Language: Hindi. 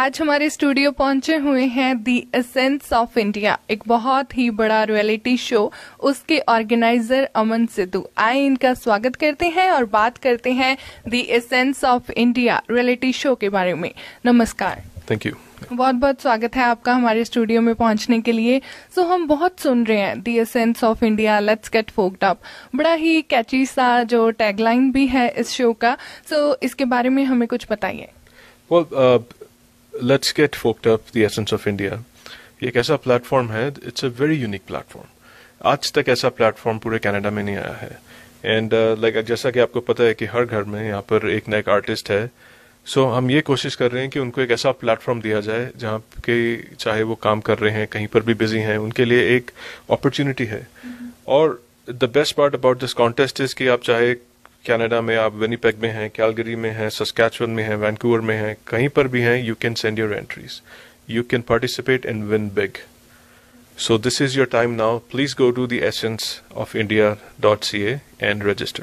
आज हमारे स्टूडियो पहुंचे हुए हैं दी एसेंस ऑफ इंडिया एक बहुत ही बड़ा रियलिटी शो उसके ऑर्गेनाइजर अमन सिद्धू आए इनका स्वागत करते हैं और बात करते हैं the essence of India reality show के बारे में नमस्कार थैंक यू बहुत बहुत स्वागत है आपका हमारे स्टूडियो में पहुंचने के लिए सो so, हम बहुत सुन रहे हैं the essence of India let's get folked up बड़ा ही कैची सा जो टैगलाइन भी है इस शो का सो so, इसके बारे में हमें कुछ बताइए well, uh, let's get folked up the essence of India ये एक ऐसा प्लेटफॉर्म है it's a very unique platform आज तक ऐसा प्लेटफॉर्म पूरे कनाडा में नहीं आया है एंड लाइक uh, like, जैसा कि आपको पता है कि हर घर में यहाँ पर एक ना एक आर्टिस्ट है सो so, हम ये कोशिश कर रहे हैं कि उनको एक ऐसा प्लेटफॉर्म दिया जाए जहाँ के चाहे वो काम कर रहे हैं कहीं पर भी बिजी हैं उनके लिए एक अपॉर्चुनिटी है mm-hmm. और the best part about this contest is कि आप चाहे कनाडा में आप वेनीपेग में हैं कैलगरी में हैं सस्कैचवन में हैं वैंकूवर में हैं कहीं पर भी हैं you can send your entries you can participate and win big so this is your time now please go to the essence of India dot C A and register